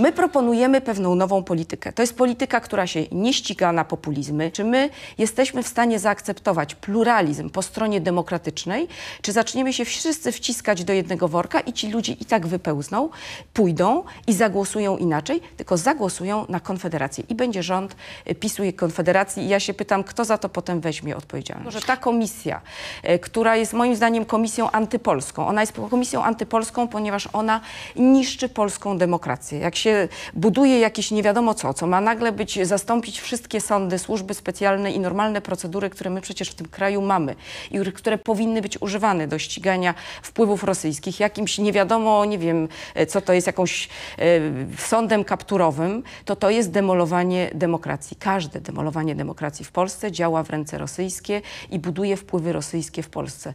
My proponujemy pewną nową politykę. To jest polityka, która się nie ściga na populizmy. Czy my jesteśmy w stanie zaakceptować pluralizm po stronie demokratycznej, czy zaczniemy się wszyscy wciskać do jednego worka i ci ludzie i tak wypełzną, pójdą i zagłosują inaczej, tylko zagłosują na Konfederację i będzie rząd y, PiSu i Konfederacji. I ja się pytam, kto za to potem weźmie odpowiedzialność. Może ta komisja, y, która jest moim zdaniem komisją antypolską, ona jest komisją antypolską, ponieważ ona niszczy polską demokrację. Jak się się buduje jakieś nie wiadomo co, co ma nagle być, zastąpić wszystkie sądy, służby specjalne i normalne procedury, które my przecież w tym kraju mamy i które powinny być używane do ścigania wpływów rosyjskich jakimś nie wiadomo, nie wiem, e, co to jest, jakąś e, sądem kapturowym, to to jest demolowanie demokracji. Każde demolowanie demokracji w Polsce działa w ręce rosyjskie i buduje wpływy rosyjskie w Polsce.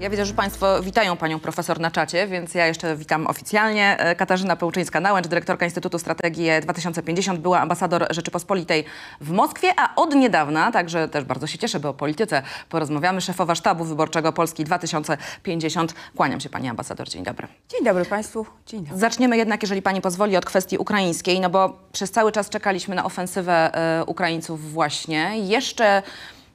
Ja widzę, że Państwo witają Panią Profesor na czacie, więc ja jeszcze witam oficjalnie. E, Katarzyna Pełczyńska-Nałęcz, dyrektorka Instytutu Strategii 2050, była ambasador Rzeczypospolitej w Moskwie, a od niedawna, także też bardzo się cieszę, bo o polityce porozmawiamy, szefowa Sztabu Wyborczego Polski 2050. Kłaniam się Pani ambasador, dzień dobry. Dzień dobry Państwu, dzień dobry. Zaczniemy jednak, jeżeli Pani pozwoli, od kwestii ukraińskiej, no bo przez cały czas czekaliśmy na ofensywę y, Ukraińców właśnie. Jeszcze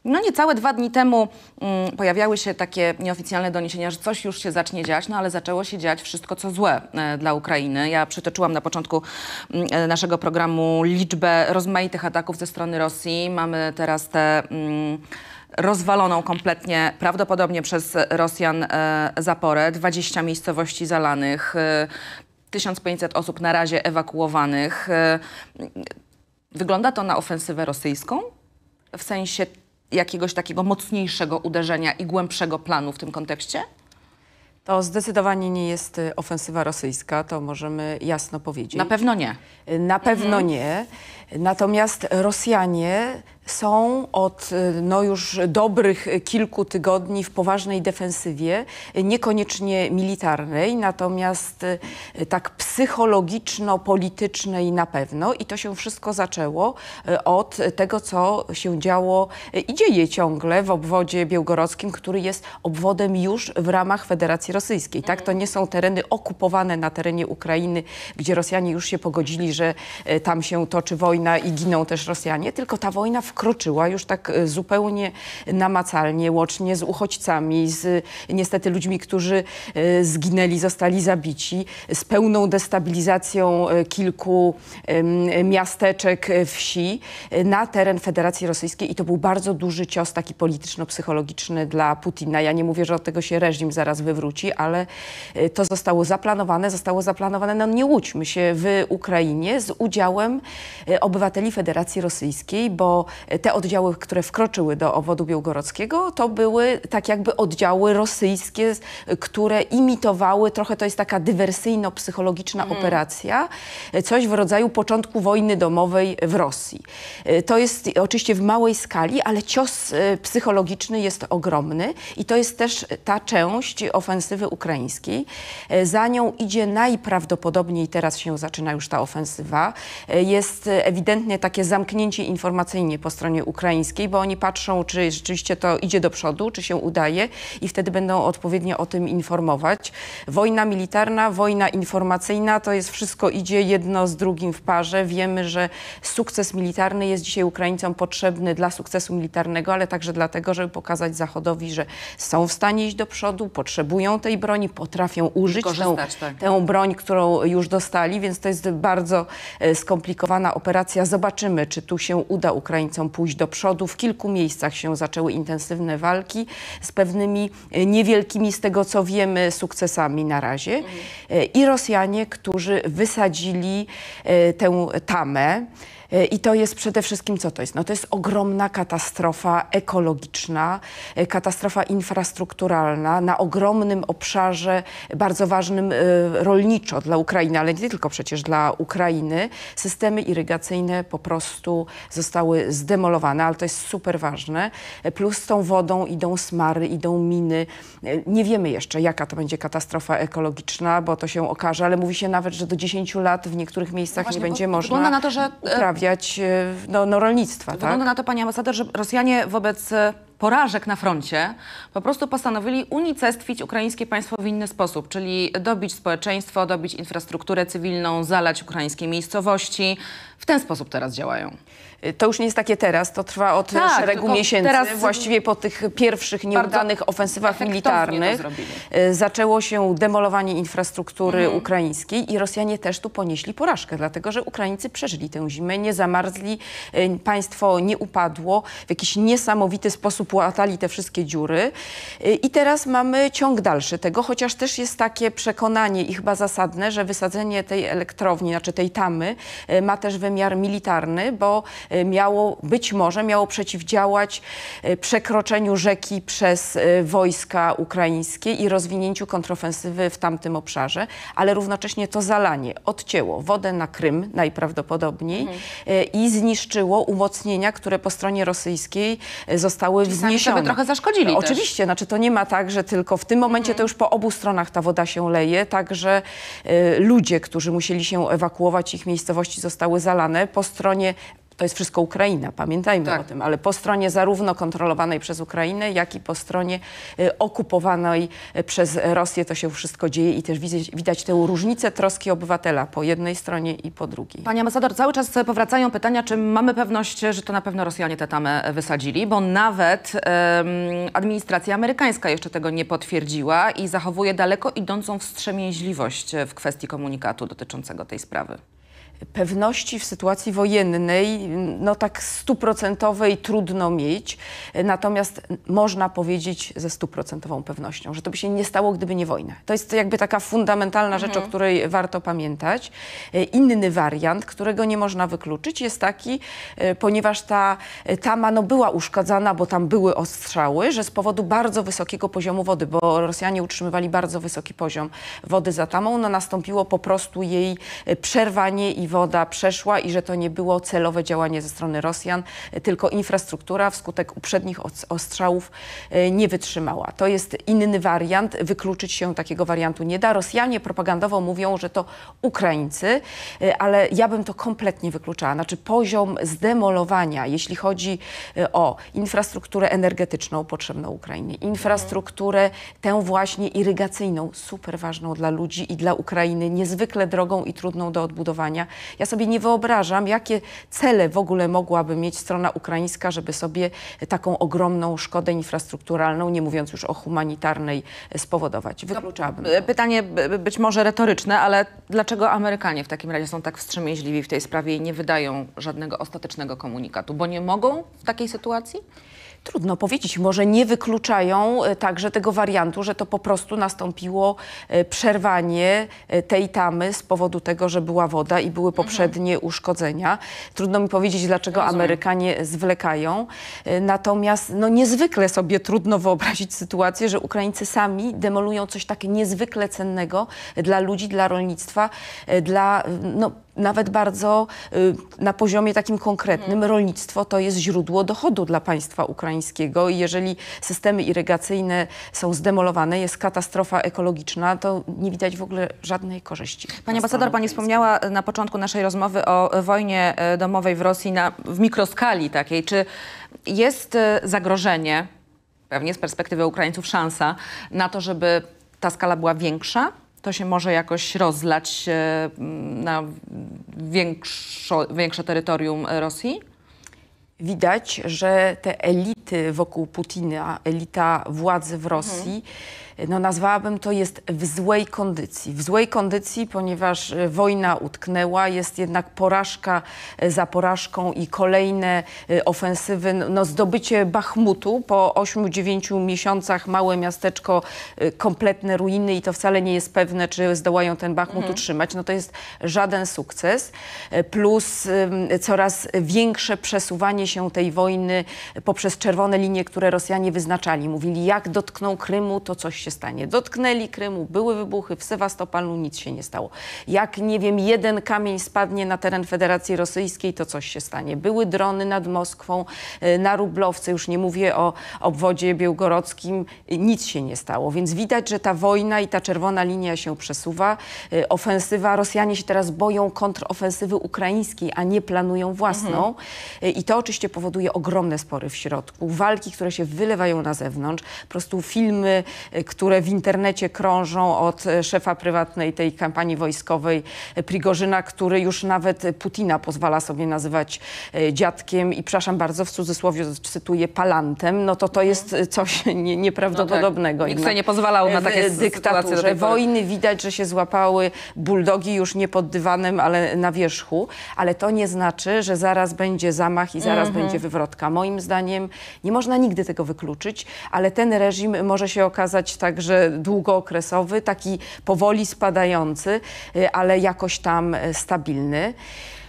no niecałe dwa dni temu mm, pojawiały się takie nieoficjalne doniesienia, że coś już się zacznie dziać, no ale zaczęło się dziać wszystko, co złe e, dla Ukrainy. Ja przytoczyłam na początku mm, e, naszego programu liczbę rozmaitych ataków ze strony Rosji. Mamy teraz te... Mm, rozwaloną kompletnie, prawdopodobnie przez Rosjan e, zaporę, 20 miejscowości zalanych, e, 1500 osób na razie ewakuowanych. E, wygląda to na ofensywę rosyjską? W sensie jakiegoś takiego mocniejszego uderzenia i głębszego planu w tym kontekście? To zdecydowanie nie jest y, ofensywa rosyjska, to możemy jasno powiedzieć. Na pewno nie. Y, na pewno mhm. nie. Natomiast Rosjanie są od y, no już dobrych kilku tygodni w poważnej defensywie, niekoniecznie militarnej, natomiast y, tak psychologiczno-politycznej na pewno. I to się wszystko zaczęło y, od tego, co się działo i dzieje ciągle w obwodzie białgorodzkim, który jest obwodem już w ramach Federacji Rosyjskiej. Tak, to nie są tereny okupowane na terenie Ukrainy, gdzie Rosjanie już się pogodzili, że tam się toczy wojna wojna i giną też Rosjanie, tylko ta wojna wkroczyła już tak y, zupełnie namacalnie, łącznie z uchodźcami, z niestety ludźmi, którzy y, zginęli, zostali zabici, z pełną destabilizacją y, kilku miasteczek, wsi na teren Federacji Rosyjskiej i to był bardzo duży cios taki polityczno-psychologiczny dla Putina. Ja nie mówię, że od tego się reżim zaraz wywróci, ale to zostało zaplanowane, zostało zaplanowane, no nie łudźmy się, w Ukrainie z udziałem obywateli Federacji Rosyjskiej, bo te oddziały, które wkroczyły do obwodu białgorodzkiego, to były tak jakby oddziały rosyjskie, które imitowały, trochę to jest taka dywersyjno-psychologiczna mm. operacja, coś w rodzaju początku wojny domowej w Rosji. To jest oczywiście w małej skali, ale cios e, psychologiczny jest ogromny i to jest też ta część ofensywy ukraińskiej. E, za nią idzie najprawdopodobniej, teraz się zaczyna już ta ofensywa, e, jest ewidentnie takie zamknięcie informacyjnie po stronie ukraińskiej, bo oni patrzą, czy rzeczywiście to idzie do przodu, czy się udaje i wtedy będą odpowiednio o tym informować. Wojna militarna, wojna informacyjna, to jest wszystko idzie jedno z drugim w parze. Wiemy, że sukces militarny jest dzisiaj Ukraińcom potrzebny dla sukcesu militarnego, ale także dlatego, żeby pokazać Zachodowi, że są w stanie iść do przodu, potrzebują tej broni, potrafią użyć tę, tak. tę broń, którą już dostali, więc to jest bardzo e, skomplikowana operacja Zobaczymy, czy tu się uda Ukraińcom pójść do przodu. W kilku miejscach się zaczęły intensywne walki z pewnymi e, niewielkimi, z tego co wiemy, sukcesami na razie. E, I Rosjanie, którzy wysadzili e, tę tamę. E, I to jest przede wszystkim, co to jest? No to jest ogromna katastrofa ekologiczna, e, katastrofa infrastrukturalna na ogromnym obszarze, bardzo ważnym e, rolniczo dla Ukrainy, ale nie tylko przecież dla Ukrainy. Systemy irygacyjne po prostu zostały zdemolowane, ale to jest super ważne. Plus z tą wodą idą smary, idą miny. Nie wiemy jeszcze, jaka to będzie katastrofa ekologiczna, bo to się okaże, ale mówi się nawet, że do 10 lat w niektórych miejscach no właśnie, nie będzie można na to, że rozwijać e, no, no rolnictwo. Wygląda tak? na to, pani ambasador, że Rosjanie wobec porażek na froncie, po prostu postanowili unicestwić ukraińskie państwo w inny sposób, czyli dobić społeczeństwo, dobić infrastrukturę cywilną, zalać ukraińskie miejscowości. W ten sposób teraz działają. Y, to już nie jest takie teraz, to trwa od tak, szeregu miesięcy. Teraz właściwie po tych pierwszych nieudanych ofensywach militarnych y, zaczęło się demolowanie infrastruktury mhm. ukraińskiej i Rosjanie też tu ponieśli porażkę, dlatego że Ukraińcy przeżyli tę zimę, nie zamarzli, y, państwo nie upadło w jakiś niesamowity sposób płatali te wszystkie dziury. Y, I teraz mamy ciąg dalszy tego, chociaż też jest takie przekonanie i chyba zasadne, że wysadzenie tej elektrowni, znaczy tej tamy, y, ma też wymiar militarny, bo y, miało, być może miało przeciwdziałać przekroczeniu rzeki przez wojska ukraińskie i rozwinięciu kontrofensywy w tamtym obszarze, ale równocześnie to zalanie odcięło wodę na Krym najprawdopodobniej mhm. i zniszczyło umocnienia, które po stronie rosyjskiej zostały Czyli i sami sobie trochę zaszkodzili no, Oczywiście, znaczy to nie ma tak, że tylko w tym momencie mhm. to już po obu stronach ta woda się leje, także y, ludzie, którzy musieli się ewakuować, ich miejscowości zostały zalane. Po stronie to jest wszystko Ukraina, pamiętajmy tak. o tym, ale po stronie zarówno kontrolowanej przez Ukrainę, jak i po stronie y, okupowanej y, przez Rosję to się wszystko dzieje i też widać, widać tę różnicę troski obywatela po jednej stronie i po drugiej. Pani ambasador, cały czas powracają pytania, czy mamy pewność, że to na pewno Rosjanie tę tamę e, wysadzili, bo nawet administracja amerykańska jeszcze tego nie potwierdziła i zachowuje daleko idącą wstrzemięźliwość e, w kwestii komunikatu dotyczącego tej sprawy pewności w sytuacji wojennej, no tak stuprocentowej trudno mieć, natomiast można powiedzieć ze stuprocentową pewnością, że to by się nie stało, gdyby nie wojna. To jest jakby taka fundamentalna mhm. rzecz, o mhm. której warto pamiętać. Inny wariant, którego nie można wykluczyć, jest taki, e, ponieważ ta e, tama no, była uszkadzana, bo tam były ostrzały, że z powodu bardzo wysokiego poziomu wody, bo Rosjanie utrzymywali bardzo wysoki poziom wody za tamą, no nastąpiło po prostu jej e, przerwanie i i woda przeszła i że to nie było celowe działanie ze strony Rosjan, tylko infrastruktura wskutek uprzednich ostrzałów e, nie wytrzymała. To jest inny wariant, wykluczyć się takiego wariantu nie da. Rosjanie propagandowo mówią, że to Ukraińcy, e, ale ja bym to kompletnie wykluczała. Znaczy poziom zdemolowania, jeśli chodzi e, o infrastrukturę energetyczną potrzebną Ukrainie, infrastrukturę tę właśnie irygacyjną, super ważną dla ludzi i dla Ukrainy, niezwykle drogą i trudną do odbudowania, ja sobie nie wyobrażam, jakie cele w ogóle mogłaby mieć strona ukraińska, żeby sobie taką ogromną szkodę infrastrukturalną, nie mówiąc już o humanitarnej, e, spowodować. Wykluczałabym. No, to. Pytanie być może retoryczne, ale dlaczego Amerykanie w takim razie są tak wstrzemięźliwi w tej sprawie i nie wydają żadnego ostatecznego komunikatu? Bo nie mogą w takiej sytuacji? Trudno powiedzieć, może nie wykluczają e, także tego wariantu, że to po prostu nastąpiło e, przerwanie e, tej tamy z powodu tego, że była woda i były mhm. poprzednie uszkodzenia. Trudno mi powiedzieć, dlaczego Amerykanie zwlekają. Natomiast no, niezwykle sobie trudno wyobrazić sytuację, że Ukraińcy sami demolują coś tak niezwykle cennego dla ludzi, dla rolnictwa, dla no, nawet bardzo y, na poziomie takim konkretnym mhm. rolnictwo to jest źródło dochodu dla państwa ukraińskiego i jeżeli systemy irygacyjne są zdemolowane, jest katastrofa ekologiczna, to nie widać w ogóle żadnej korzyści. Pani ambasador, pani wspomniała na początku naszej rozmowy o wojnie e, domowej w Rosji na, w mikroskali takiej. Czy jest e, zagrożenie, pewnie z perspektywy Ukraińców szansa na to, żeby ta skala była większa? to się może jakoś rozlać e, na większo, większe terytorium e, Rosji? Widać, że te elity wokół Putina, elita władzy w Rosji, mhm no nazwałabym to, jest w złej kondycji. W złej kondycji, ponieważ e, wojna utknęła, jest jednak porażka e, za porażką i kolejne e, ofensywy. No zdobycie Bachmutu po 8-9 miesiącach, małe miasteczko, kompletne ruiny i to wcale nie jest pewne, czy zdołają ten Bachmut mhm. utrzymać. No to jest żaden sukces. Plus coraz większe przesuwanie się tej wojny poprzez czerwone linie, które Rosjanie wyznaczali. Mówili, jak dotkną Krymu, to coś się stanie. Dotknęli Krymu, były wybuchy, w Sewastopolu nic się nie stało. Jak, nie wiem, jeden kamień spadnie na teren Federacji Rosyjskiej, to coś się stanie. Były drony nad Moskwą, y, na Rublowce, już nie mówię o obwodzie biełgorockim, y, nic się nie stało. Więc widać, że ta wojna i ta czerwona linia się przesuwa. Y, ofensywa, Rosjanie się teraz boją kontrofensywy ukraińskiej, a nie planują własną. Mhm. I to oczywiście powoduje ogromne spory w środku, walki, które się wylewają na zewnątrz, po prostu filmy, które w internecie krążą od e, szefa prywatnej tej kampanii wojskowej e, Prigorzyna, który już nawet Putina pozwala sobie nazywać e, dziadkiem i przepraszam bardzo, w cudzysłowie cytuję, palantem, no to to mhm. jest coś nie, nieprawdopodobnego. No tak. Nikt nie pozwalał na takie dyktaturze. Wojny widać, że się złapały buldogi już nie pod dywanem, ale na wierzchu, ale to nie znaczy, że zaraz będzie zamach i zaraz mhm. będzie wywrotka. Moim zdaniem nie można nigdy tego wykluczyć, ale ten reżim może się okazać także długookresowy, taki powoli spadający, y, ale jakoś tam y, stabilny.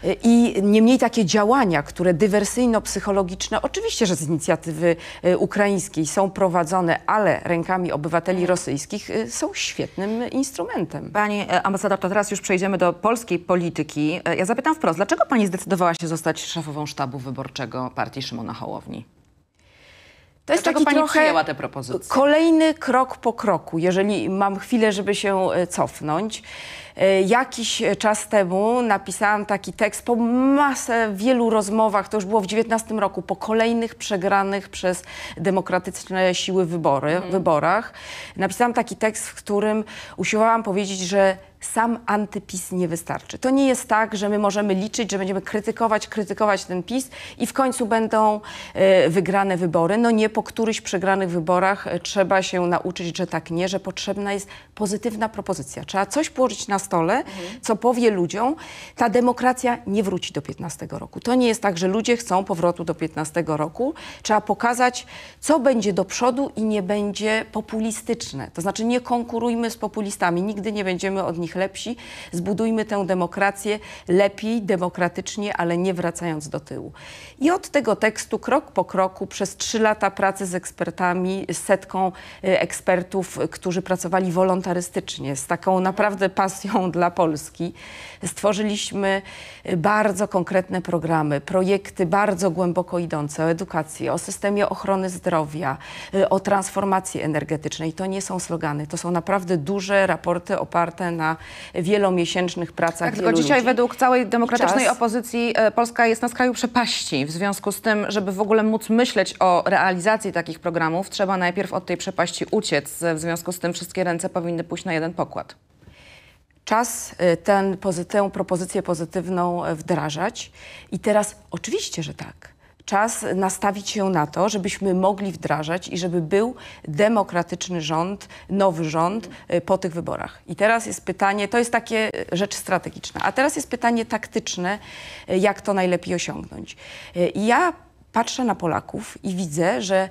Y, I niemniej takie działania, które dywersyjno-psychologiczne, oczywiście, że z inicjatywy ukraińskiej są prowadzone, ale rękami obywateli rosyjskich są świetnym instrumentem. Pani e, ambasador, to teraz już przejdziemy do polskiej polityki. E, ja zapytam wprost, dlaczego pani zdecydowała się zostać szefową sztabu wyborczego partii Szymona Hołowni? To jest Dlaczego taki pani trochę przyjęła tę propozycję? Kolejny krok po kroku, jeżeli mam chwilę, żeby się e, cofnąć. E, jakiś e, czas temu napisałam taki tekst po masę wielu rozmowach, to już było w 19 roku, po kolejnych przegranych przez demokratyczne siły wybory, mhm. wyborach. Napisałam taki tekst, w którym usiłowałam powiedzieć, że sam antypis nie wystarczy. To nie jest tak, że my możemy liczyć, że będziemy krytykować, krytykować ten PiS i w końcu będą e, wygrane wybory. No nie, po któryś przegranych wyborach trzeba się nauczyć, że tak nie, że potrzebna jest pozytywna propozycja. Trzeba coś położyć na stole, mhm. co powie ludziom, ta demokracja nie wróci do 15 roku. To nie jest tak, że ludzie chcą powrotu do 15 roku. Trzeba pokazać, co będzie do przodu i nie będzie populistyczne. To znaczy nie konkurujmy z populistami, nigdy nie będziemy od nich lepsi. Zbudujmy tę demokrację lepiej, demokratycznie, ale nie wracając do tyłu. I od tego tekstu krok po kroku przez trzy lata pracy z ekspertami, z setką y, ekspertów, którzy pracowali wolontarystycznie, z taką naprawdę pasją dla Polski. Stworzyliśmy bardzo konkretne programy, projekty bardzo głęboko idące o edukacji, o systemie ochrony zdrowia, y, o transformacji energetycznej. To nie są slogany, to są naprawdę duże raporty oparte na wielomiesięcznych pracach. Tak, tylko dzisiaj ludzi. według całej demokratycznej czas... opozycji y, Polska jest na skraju przepaści. W związku z tym, żeby w ogóle móc myśleć o realizacji takich programów, trzeba najpierw od tej przepaści uciec. W związku z tym wszystkie ręce powinny pójść na jeden pokład czas y, ten tę propozycję pozytywną y, wdrażać. I teraz oczywiście, że tak. Czas nastawić się na to, żebyśmy mogli wdrażać i żeby był demokratyczny rząd, nowy rząd y, po tych wyborach. I teraz jest pytanie, to jest takie rzecz strategiczna, a teraz jest pytanie taktyczne, jak to najlepiej osiągnąć. Ja patrzę na Polaków i widzę, że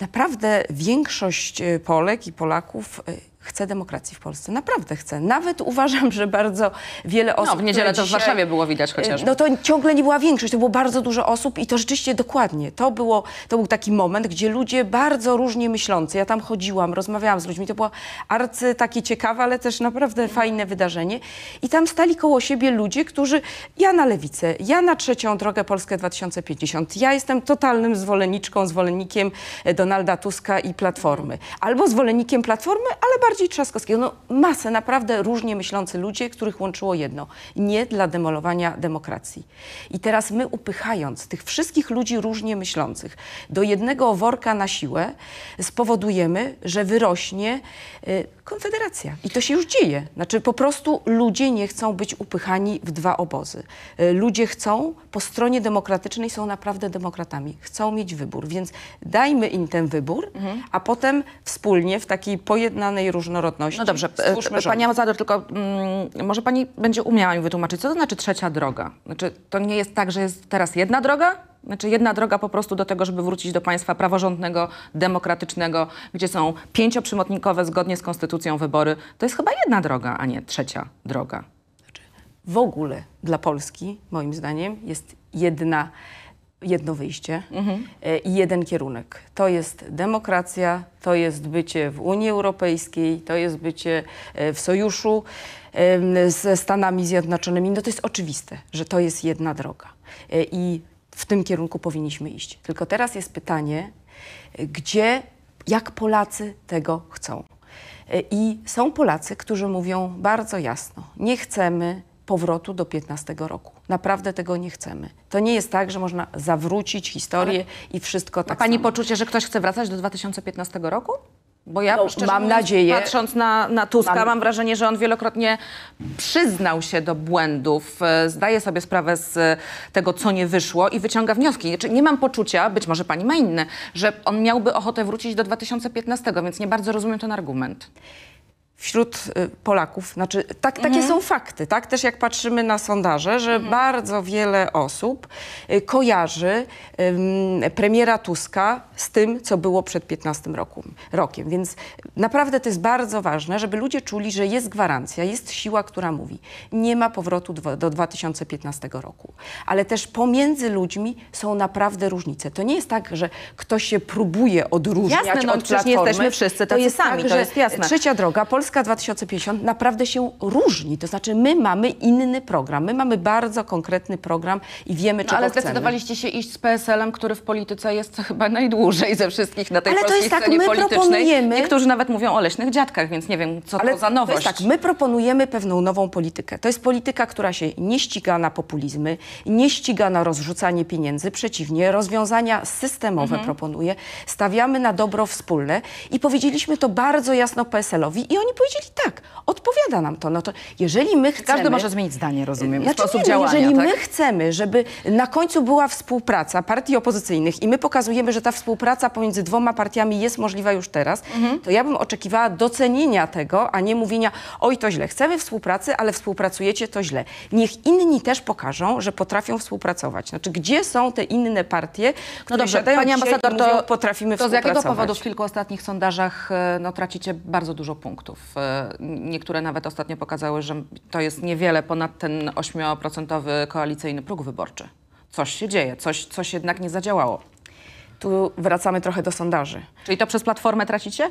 naprawdę większość Polek i Polaków chcę demokracji w Polsce. Naprawdę chcę. Nawet uważam, że bardzo wiele osób. No, w niedzielę to w Warszawie było widać chociażby. E, no to ciągle nie była większość, to było bardzo dużo osób i to rzeczywiście dokładnie. To, było, to był taki moment, gdzie ludzie bardzo różnie myślący, ja tam chodziłam, rozmawiałam z ludźmi, to było arcy takie ciekawe, ale też naprawdę fajne wydarzenie. I tam stali koło siebie ludzie, którzy, ja na lewicę, ja na trzecią drogę Polskę 2050, ja jestem totalnym zwolenniczką, zwolennikiem e, Donalda Tuska i Platformy. Albo zwolennikiem Platformy, ale bardzo bardziej Trzaskowskiego. No, masę naprawdę różnie myślący ludzie, których łączyło jedno. Nie dla demolowania demokracji. I teraz my upychając tych wszystkich ludzi różnie myślących do jednego worka na siłę, spowodujemy, że wyrośnie y, Konfederacja. I to się już dzieje. Znaczy po prostu ludzie nie chcą być upychani w dwa obozy. E, ludzie chcą, po stronie demokratycznej są naprawdę demokratami. Chcą mieć wybór, więc dajmy im ten wybór, mhm. a potem wspólnie w takiej pojednanej różnorodności. No dobrze, e, e, pani ambasador, tylko mm, może pani będzie umiała mi wytłumaczyć, co to znaczy trzecia droga? Znaczy to nie jest tak, że jest teraz jedna droga, znaczy jedna droga po prostu do tego, żeby wrócić do państwa praworządnego, demokratycznego, gdzie są pięcioprzymotnikowe zgodnie z konstytucją wybory. To jest chyba jedna droga, a nie trzecia droga. Znaczy, w ogóle dla Polski, moim zdaniem, jest jedna, jedno wyjście mhm. E, i jeden kierunek. To jest demokracja, to jest bycie w Unii Europejskiej, to jest bycie e, w sojuszu ze Stanami Zjednoczonymi. No to jest oczywiste, że to jest jedna droga. E, I w tym kierunku powinniśmy iść. Tylko teraz jest pytanie, gdzie, jak Polacy tego chcą. I są Polacy, którzy mówią bardzo jasno: nie chcemy powrotu do 15 roku. Naprawdę tego nie chcemy. To nie jest tak, że można zawrócić historię Ale i wszystko tak. Ma pani samo. poczucie, że ktoś chce wracać do 2015 roku? Bo ja no, mam mówiąc, nadzieję, patrząc na, na Tuska, mam... mam... wrażenie, że on wielokrotnie przyznał się do błędów, e, zdaje sobie sprawę z tego, co nie wyszło i wyciąga wnioski. Znaczy, nie mam poczucia, być może pani ma inne, że on miałby ochotę wrócić do 2015, więc nie bardzo rozumiem ten argument wśród y, Polaków, znaczy tak, takie mhm. są fakty, tak? Też jak patrzymy na sondaże, że mhm. bardzo wiele osób y, kojarzy um, premiera Tuska z tym, co było przed 15 roku, rokiem. Więc naprawdę to jest bardzo ważne, żeby ludzie czuli, że jest gwarancja, jest siła, która mówi, nie ma powrotu do, do 2015 roku. Ale też pomiędzy ludźmi są naprawdę różnice. To nie jest tak, że ktoś się próbuje odróżniać jasne, no, od platformy. Jasne, nie jesteśmy wszyscy tacy to jest sami, tak, to jest jasne. Trzecia droga, Polska Polska 2050 naprawdę się różni. To znaczy, my mamy inny program, my mamy bardzo konkretny program i wiemy, no, czego Ale zdecydowaliście się iść z PSL-em, który w polityce jest chyba najdłużej ze wszystkich na tej ale polskiej to jest tak, scenie my politycznej. Proponujemy... Niektórzy nawet mówią o leśnych dziadkach, więc nie wiem, co ale to za nowość. To jest tak, my proponujemy pewną nową politykę. To jest polityka, która się nie ściga na populizmy, nie ściga na rozrzucanie pieniędzy, przeciwnie, rozwiązania systemowe mhm. proponuje. Stawiamy na dobro wspólne i powiedzieliśmy to bardzo jasno PSL-owi i oni powiedzieli tak, odpowiada nam to. No to jeżeli my chcemy... Każdy może zmienić zdanie, rozumiem, znaczy, sposób nie, no, działania. Jeżeli tak? my chcemy, żeby na końcu była współpraca partii opozycyjnych i my pokazujemy, że ta współpraca pomiędzy dwoma partiami jest możliwa już teraz, mhm. to ja bym oczekiwała docenienia tego, a nie mówienia, oj to źle, chcemy współpracy, ale współpracujecie to źle. Niech inni też pokażą, że potrafią współpracować. Znaczy, gdzie są te inne partie, które no dobrze, siadają pani ambasador, mówią, to, potrafimy to z jakiego powodu w kilku ostatnich sondażach e, no, tracicie bardzo dużo punktów? E, niektóre nawet ostatnio pokazały, że to jest niewiele ponad ten 8% koalicyjny próg wyborczy. Coś się dzieje, coś, coś jednak nie zadziałało. Tu wracamy trochę do sondaży. Czyli to przez platformę tracicie?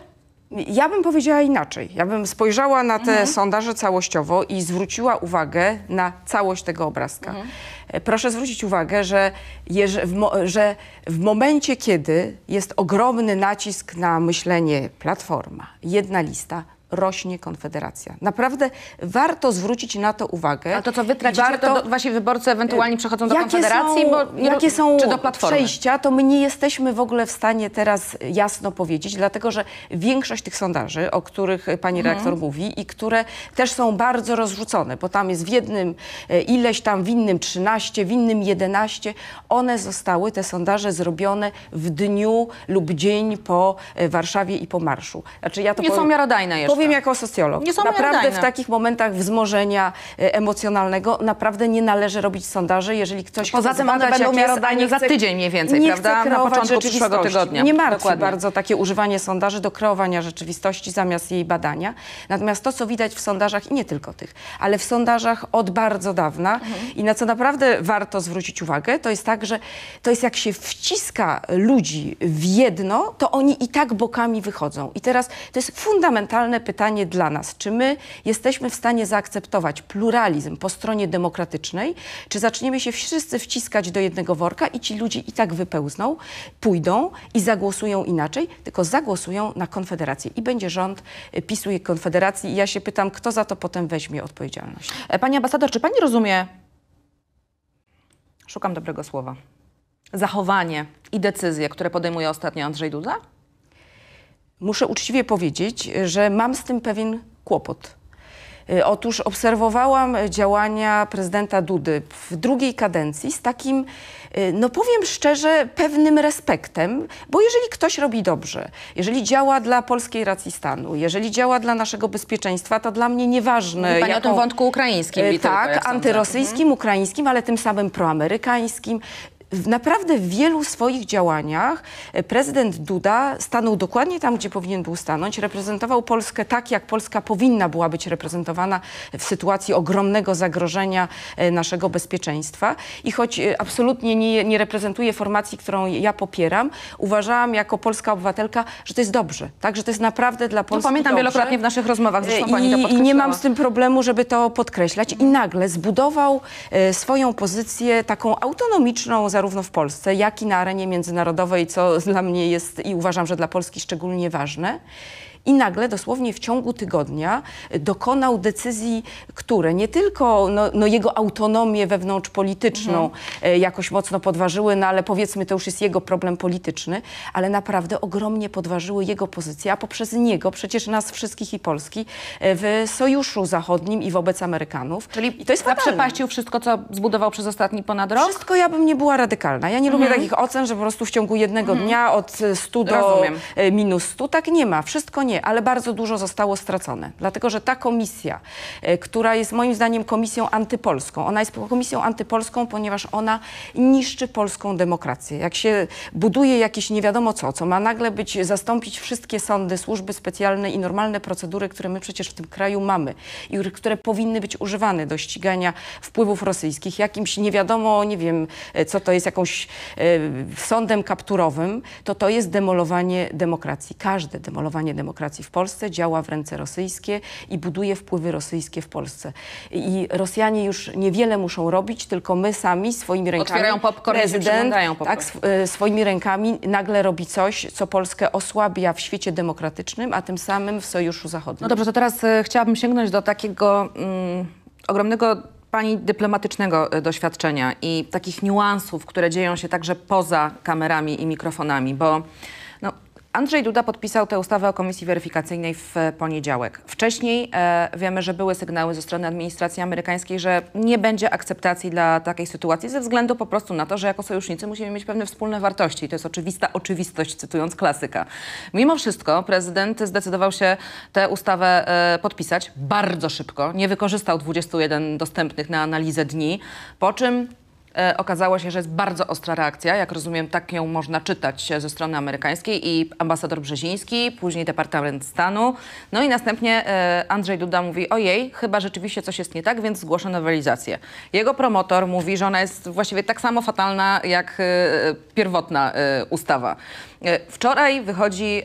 Ja bym powiedziała inaczej. Ja bym spojrzała na te mhm. sondaże całościowo i zwróciła uwagę na całość tego obrazka. Mhm. E, proszę zwrócić uwagę, że, jeż, w mo, że w momencie, kiedy jest ogromny nacisk na myślenie platforma, jedna lista, rośnie Konfederacja. Naprawdę warto zwrócić na to uwagę. A to co wy tracicie, warto... to wasi wyborcy ewentualnie przechodzą do jakie Konfederacji? Są, bo nie, jakie są czy do platformy? przejścia, to my nie jesteśmy w ogóle w stanie teraz jasno powiedzieć, dlatego że większość tych sondaży, o których pani redaktor mhm. mówi i które też są bardzo rozrzucone, bo tam jest w jednym e, ileś, tam w innym 13, w innym 11, one zostały, te sondaże zrobione w dniu lub dzień po e, Warszawie i po marszu. Znaczy ja to nie są miarodajne jeszcze. Powiem jako socjolog. Naprawdę w takich momentach wzmożenia e, emocjonalnego naprawdę nie należy robić sondaży, jeżeli ktoś Poza tym one będą miarodajne za tydzień mniej więcej, nie prawda? Na początku przyszłego tygodnia. Nie martwi Dokładnie. bardzo takie używanie sondaży do kreowania rzeczywistości zamiast jej badania. Natomiast to, co widać w sondażach, i nie tylko tych, ale w sondażach od bardzo dawna mhm. i na co naprawdę warto zwrócić uwagę, to jest tak, że to jest jak się wciska ludzi w jedno, to oni i tak bokami wychodzą. I teraz to jest fundamentalne pytanie dla nas. Czy my jesteśmy w stanie zaakceptować pluralizm po stronie demokratycznej, czy zaczniemy się wszyscy wciskać do jednego worka i ci ludzie i tak wypełzną, pójdą i zagłosują inaczej, tylko zagłosują na Konfederację i będzie rząd y, PiSu i Konfederacji. I ja się pytam, kto za to potem weźmie odpowiedzialność. E, pani ambasador, czy pani rozumie, szukam dobrego słowa, zachowanie i decyzje, które podejmuje ostatnio Andrzej Duda? Muszę uczciwie powiedzieć, że mam z tym pewien kłopot. Y, otóż obserwowałam działania prezydenta Dudy w drugiej kadencji z takim, y, no powiem szczerze, pewnym respektem, bo jeżeli ktoś robi dobrze, jeżeli działa dla polskiej racji stanu, jeżeli działa dla naszego bezpieczeństwa, to dla mnie nieważne. Mówi pani jako, o tym wątku ukraińskim. Bitełko, y, tak, antyrosyjskim, mhm. ukraińskim, ale tym samym proamerykańskim. W naprawdę wielu swoich działaniach e, prezydent Duda stanął dokładnie tam, gdzie powinien był stanąć, reprezentował Polskę tak, jak Polska powinna była być reprezentowana w sytuacji ogromnego zagrożenia e, naszego bezpieczeństwa. I choć e, absolutnie nie, nie reprezentuje formacji, którą ja popieram, uważałam jako polska obywatelka, że to jest dobrze, tak, że to jest naprawdę dla Polski no, Pamiętam dobrze. wielokrotnie w naszych rozmowach, zresztą pani to I nie mam z tym problemu, żeby to podkreślać. I mhm. nagle zbudował swoją pozycję taką autonomiczną, zarówno w Polsce, jak i na arenie międzynarodowej, co dla mnie jest i uważam, że dla Polski szczególnie ważne i nagle dosłownie w ciągu tygodnia dokonał decyzji, które nie tylko no, no jego autonomię wewnątrz polityczną mhm. E, jakoś mocno podważyły, no ale powiedzmy to już jest jego problem polityczny, ale naprawdę ogromnie podważyły jego pozycję, a poprzez niego przecież nas wszystkich i Polski e, w Sojuszu Zachodnim i wobec Amerykanów. Czyli I to jest zaprzepaścił wszystko, co zbudował przez ostatni ponad rok? Wszystko ja bym nie była radykalna. Ja nie mhm. lubię takich ocen, że po prostu w ciągu jednego mhm. dnia od 100 do Rozumiem. E, minus 100. Tak nie ma. Wszystko nie nie, ale bardzo dużo zostało stracone. Dlatego, że ta komisja, e, która jest moim zdaniem komisją antypolską, ona jest komisją antypolską, ponieważ ona niszczy polską demokrację. Jak się buduje jakieś nie wiadomo co, co ma nagle być, zastąpić wszystkie sądy, służby specjalne i normalne procedury, które my przecież w tym kraju mamy i które powinny być używane do ścigania wpływów rosyjskich, jakimś nie wiadomo, nie wiem, e, co to jest, jakąś e, sądem kapturowym, to to jest demolowanie demokracji. Każde demolowanie demokracji demokracji w Polsce, działa w ręce rosyjskie i buduje wpływy rosyjskie w Polsce. I Rosjanie już niewiele muszą robić, tylko my sami swoimi rękami. Otwierają popcorn prezydent, i popcorn. Tak, e, swoimi rękami nagle robi coś, co Polskę osłabia w świecie demokratycznym, a tym samym w Sojuszu Zachodnim. No dobrze, to teraz e, chciałabym sięgnąć do takiego mm, ogromnego pani dyplomatycznego e, doświadczenia i takich niuansów, które dzieją się także poza kamerami i mikrofonami, bo Andrzej Duda podpisał tę ustawę o komisji weryfikacyjnej w poniedziałek. Wcześniej e, wiemy, że były sygnały ze strony administracji amerykańskiej, że nie będzie akceptacji dla takiej sytuacji ze względu po prostu na to, że jako sojusznicy musimy mieć pewne wspólne wartości. To jest oczywista oczywistość, cytując klasyka. Mimo wszystko prezydent zdecydował się tę ustawę e, podpisać bardzo szybko. Nie wykorzystał 21 dostępnych na analizę dni, po czym E, okazało się, że jest bardzo ostra reakcja. Jak rozumiem, tak ją można czytać ze strony amerykańskiej i ambasador Brzeziński, później Departament Stanu. No i następnie e, Andrzej Duda mówi, ojej, chyba rzeczywiście coś jest nie tak, więc zgłoszę nowelizację. Jego promotor mówi, że ona jest właściwie tak samo fatalna jak e, pierwotna ustawa. Wczoraj wychodzi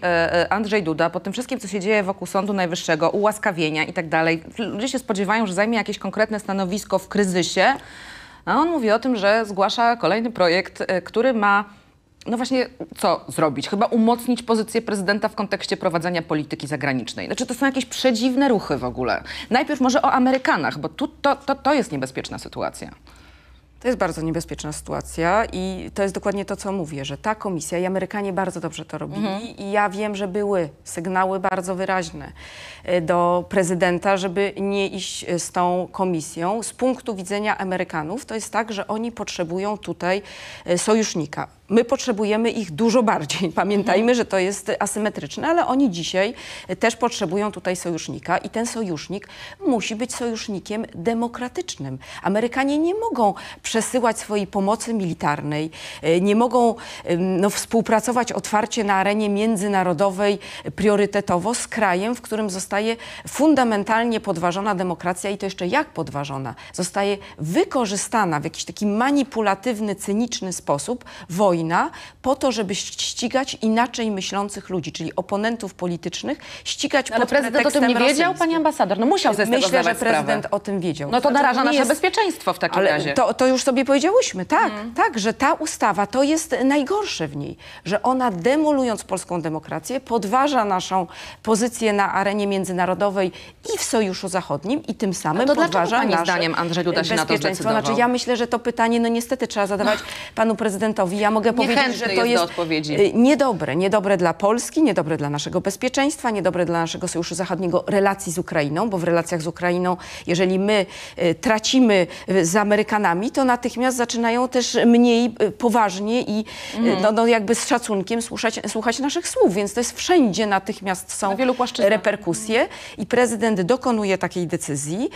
Andrzej Duda po tym wszystkim, co się dzieje wokół Sądu Najwyższego, ułaskawienia i tak dalej. Ludzie się spodziewają, że zajmie jakieś konkretne stanowisko w kryzysie. A on mówi o tym, że zgłasza kolejny projekt, e, który ma no właśnie, co zrobić? Chyba umocnić pozycję prezydenta w kontekście prowadzenia polityki zagranicznej. Znaczy, to są jakieś przedziwne ruchy w ogóle. Najpierw może o Amerykanach, bo tu to, to, to jest niebezpieczna sytuacja. To jest bardzo niebezpieczna sytuacja i to jest dokładnie to, co mówię, że ta komisja i Amerykanie bardzo dobrze to robili mhm. i ja wiem, że były sygnały bardzo wyraźne e, do prezydenta, żeby nie iść e, z tą komisją. Z punktu widzenia Amerykanów to jest tak, że oni potrzebują tutaj e, sojusznika. My potrzebujemy ich dużo bardziej. Pamiętajmy, że to jest asymetryczne, ale oni dzisiaj też potrzebują tutaj sojusznika i ten sojusznik musi być sojusznikiem demokratycznym. Amerykanie nie mogą przesyłać swojej pomocy militarnej, e, nie mogą no, współpracować otwarcie na arenie międzynarodowej priorytetowo z krajem, w którym zostaje fundamentalnie podważona demokracja i to jeszcze jak podważona? Zostaje wykorzystana w jakiś taki manipulatywny, cyniczny sposób wojna po to, żeby ścigać inaczej myślących ludzi, czyli oponentów politycznych, ścigać no, Ale prezydent o tym nie wiedział, rosyjskim. pani ambasador. No musiał ze Myślę, że prezydent sprawę. o tym wiedział. No to naraża nasze jest... bezpieczeństwo w takim ale razie. To, to już sobie powiedziałyśmy, tak, mm. tak, że ta ustawa to jest najgorsze w niej, że ona demolując polską demokrację, podważa naszą pozycję na arenie międzynarodowej i w Sojuszu Zachodnim i tym samym no to podważa pani nasze zdaniem Andrzej Duda się na to znaczy, zdecydował? Znaczy, ja myślę, że to pytanie no niestety trzeba zadawać no. panu prezydentowi. Ja mogę mogę Niechętny powiedzieć, że to jest, jest y, niedobre. Niedobre dla Polski, niedobre dla naszego bezpieczeństwa, niedobre dla naszego Sojuszu Zachodniego, relacji z Ukrainą, bo w relacjach z Ukrainą, jeżeli my y, tracimy y, z Amerykanami, to natychmiast zaczynają też mniej poważnie i mm. no, no, jakby z szacunkiem słuchać, słuchać naszych słów, więc to jest wszędzie natychmiast są reperkusje i prezydent dokonuje takiej decyzji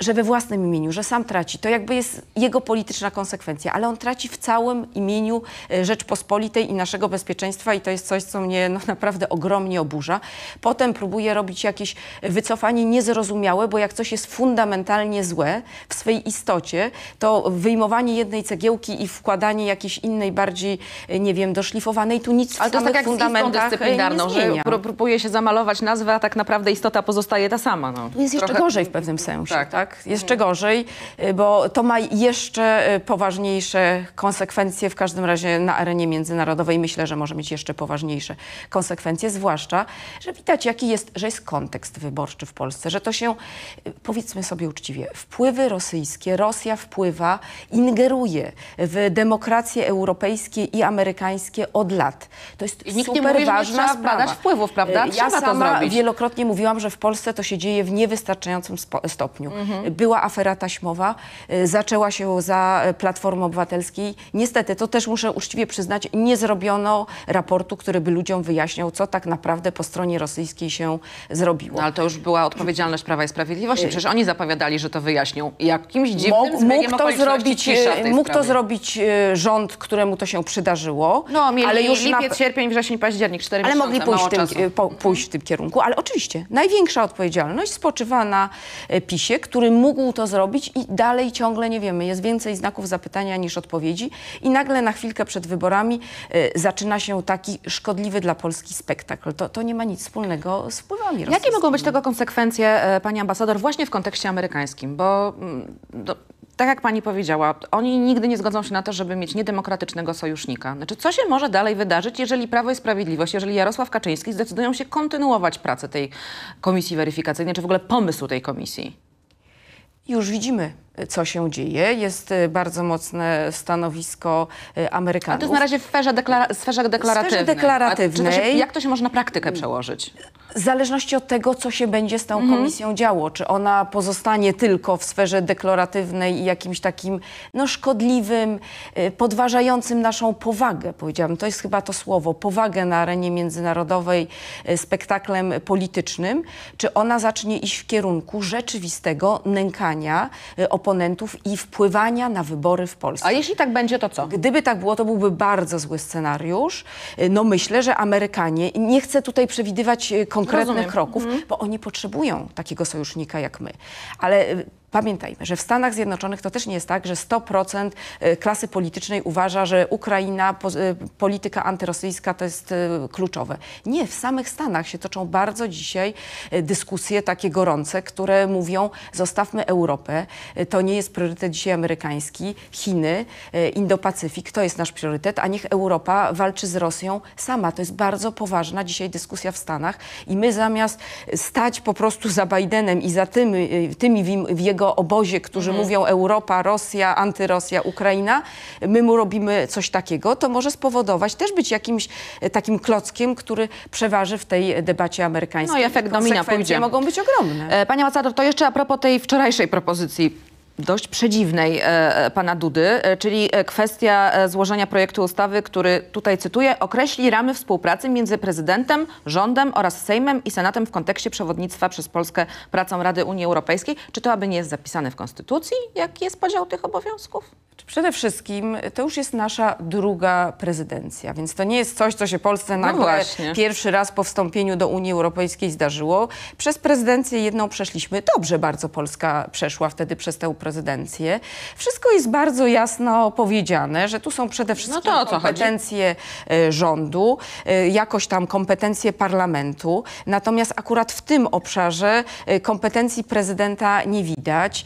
że we własnym imieniu, że sam traci. To jakby jest jego polityczna konsekwencja, ale on traci w całym imieniu e, Rzeczpospolitej i naszego bezpieczeństwa i to jest coś, co mnie no, naprawdę ogromnie oburza. Potem próbuje robić jakieś wycofanie niezrozumiałe, bo jak coś jest fundamentalnie złe w swej istocie, to wyjmowanie jednej cegiełki i wkładanie jakiejś innej, bardziej, e, nie wiem, doszlifowanej, tu nic ale w tak samych tak fundamentach e, dyscyplinarną, nie zmienia. Że próbuje się zamalować nazwę, a tak naprawdę istota pozostaje ta sama. No. jest Trochę... jeszcze gorzej w pewnym sensie, tak? tak? tak? Jeszcze gorzej, y, bo to ma jeszcze y, poważniejsze konsekwencje, w każdym razie na arenie międzynarodowej myślę, że może mieć jeszcze poważniejsze konsekwencje, zwłaszcza, że widać jaki jest, że jest kontekst wyborczy w Polsce, że to się, y, powiedzmy sobie uczciwie, wpływy rosyjskie, Rosja wpływa, ingeruje w demokracje europejskie i amerykańskie od lat. To jest I nikt super nie mówi, ważna że sprawa. badać wpływów, prawda? Trzeba ja sama to zrobić. wielokrotnie mówiłam, że w Polsce to się dzieje w niewystarczającym stopniu. Mhm. Mhm. Była afera taśmowa, y, zaczęła się za Platformą Obywatelskiej. Niestety, to też muszę uczciwie przyznać, nie zrobiono raportu, który by ludziom wyjaśniał, co tak naprawdę po stronie rosyjskiej się zrobiło. No, ale to już była odpowiedzialność Prawa i Sprawiedliwości. Y, Przecież oni zapowiadali, że to wyjaśnią. Jakimś dziwnym mógł, mógł to zrobić, y, Mógł sprawie. to zrobić rząd, któremu to się przydarzyło. No, mieli ale już lipiec, na... sierpień, wrzesień, październik, 4 ale mogli pójść tym, po, pójść w tym kierunku. Ale oczywiście największa odpowiedzialność spoczywa na PiSie, który który mógł to zrobić i dalej ciągle nie wiemy. Jest więcej znaków zapytania niż odpowiedzi i nagle na chwilkę przed wyborami y, zaczyna się taki szkodliwy dla Polski spektakl. To, to nie ma nic wspólnego z wpływami Jakie mogą być tego konsekwencje, e, pani ambasador, właśnie w kontekście amerykańskim? Bo mm, do, tak jak pani powiedziała, oni nigdy nie zgodzą się na to, żeby mieć niedemokratycznego sojusznika. Znaczy, co się może dalej wydarzyć, jeżeli Prawo i Sprawiedliwość, jeżeli Jarosław Kaczyński zdecydują się kontynuować pracę tej komisji weryfikacyjnej, czy w ogóle pomysł tej komisji? Już widzimy, e, co się dzieje. Jest e, bardzo mocne stanowisko e, Amerykanów. A to jest na razie w sferze, deklara sferze deklaratywnej. Sferze deklaratywnej. To się, jak to się może na praktykę przełożyć? W zależności od tego, co się będzie z tą mhm. komisją działo, czy ona pozostanie tylko w sferze deklaratywnej i jakimś takim no, szkodliwym, y, podważającym naszą powagę, powiedziałabym, to jest chyba to słowo, powagę na arenie międzynarodowej, y, spektaklem politycznym, czy ona zacznie iść w kierunku rzeczywistego nękania y, oponentów i wpływania na wybory w Polsce. A jeśli tak będzie, to co? Gdyby tak było, to byłby bardzo zły scenariusz. No myślę, że Amerykanie, nie chcę tutaj przewidywać konkretnych Rozumiem. kroków, mhm. bo oni potrzebują takiego sojusznika jak my. Ale y, Pamiętajmy, że w Stanach Zjednoczonych to też nie jest tak, że 100% y, klasy politycznej uważa, że Ukraina, y, polityka antyrosyjska to jest y, kluczowe. Nie, w samych Stanach się toczą bardzo dzisiaj dyskusje takie gorące, które mówią: zostawmy Europę, to nie jest priorytet dzisiaj amerykański, Chiny, Indo-Pacyfik, to jest nasz priorytet, a niech Europa walczy z Rosją sama. To jest bardzo poważna dzisiaj dyskusja w Stanach i my zamiast stać po prostu za Bidenem i za tymi, tymi w jego jego obozie, którzy mhm. mówią Europa, Rosja, antyrosja, Ukraina, my mu robimy coś takiego, to może spowodować też być jakimś e, takim klockiem, który przeważy w tej debacie amerykańskiej. No i efekt domina pójdzie. mogą być ogromne. E, Panie ambasador, to jeszcze a propos tej wczorajszej propozycji dość przedziwnej e, e, pana Dudy, e, czyli kwestia złożenia projektu ustawy, który tutaj cytuję, określi ramy współpracy między prezydentem, rządem oraz Sejmem i Senatem w kontekście przewodnictwa przez Polskę pracą Rady Unii Europejskiej. Czy to aby nie jest zapisane w Konstytucji? Jaki jest podział tych obowiązków? Przede wszystkim to już jest nasza druga prezydencja, więc to nie jest coś, co się Polsce no nagle no pierwszy raz po wstąpieniu do Unii Europejskiej zdarzyło. Przez prezydencję jedną przeszliśmy. Dobrze bardzo Polska przeszła wtedy przez tę prezydencję prezydencję. Wszystko jest bardzo jasno powiedziane, że tu są przede wszystkim no kompetencje e, rządu, e, jakoś tam kompetencje parlamentu. Natomiast akurat w tym obszarze e, kompetencji prezydenta nie widać.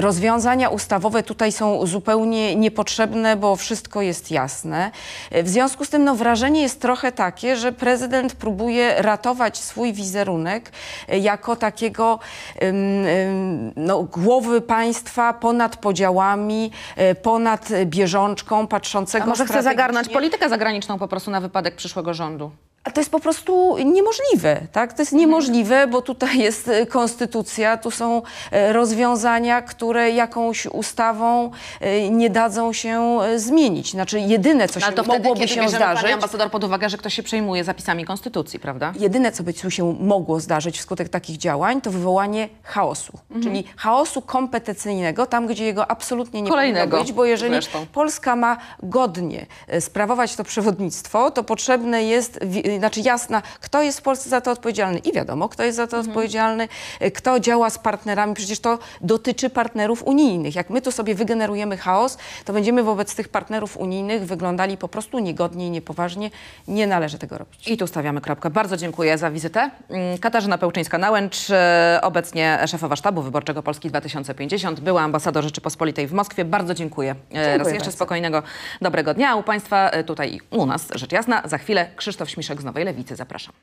Rozwiązania ustawowe tutaj są zupełnie niepotrzebne, bo wszystko jest jasne. W związku z tym no, wrażenie jest trochę takie, że prezydent próbuje ratować swój wizerunek jako takiego no, głowy państwa, ponad podziałami, e, ponad bieżączką patrzącego... A może chce zagarnąć politykę zagraniczną po prostu na wypadek przyszłego rządu? A to jest po prostu niemożliwe, tak? To jest mhm. niemożliwe, bo tutaj jest e, konstytucja, tu są e, rozwiązania, które jakąś ustawą e, nie dadzą się zmienić. Znaczy jedyne, co no, się Ale to wtedy, mogłoby kiedy się bierzemy, zdarzyć... Pani ambasador pod uwagę, że ktoś się przejmuje zapisami konstytucji, prawda? Jedyne, co by się mogło zdarzyć wskutek takich działań, to wywołanie chaosu. Mhm. Czyli chaosu kompetencyjnego, tam gdzie jego absolutnie nie Kolejnego powinno być, bo jeżeli zresztą. Polska ma godnie sprawować to przewodnictwo, to potrzebne jest Y, znaczy jasna, kto jest w Polsce za to odpowiedzialny i wiadomo, kto jest za to mhm. odpowiedzialny, y, kto działa z partnerami. Przecież to dotyczy partnerów unijnych. Jak my tu sobie wygenerujemy chaos, to będziemy wobec tych partnerów unijnych wyglądali po prostu niegodnie i niepoważnie. Nie należy tego robić. I tu stawiamy kropkę. Bardzo dziękuję za wizytę. Mm, Katarzyna Pełczyńska-Nałęcz, y, obecnie szefowa Sztabu Wyborczego Polski 2050, była ambasador Rzeczypospolitej w Moskwie. Bardzo dziękuję. dziękuję Raz jeszcze bardzo. spokojnego, dobrego dnia u Państwa tutaj u nas, rzecz jasna. Za chwilę Krzysztof Śmiszek z Nowej Lewicy. Zapraszam.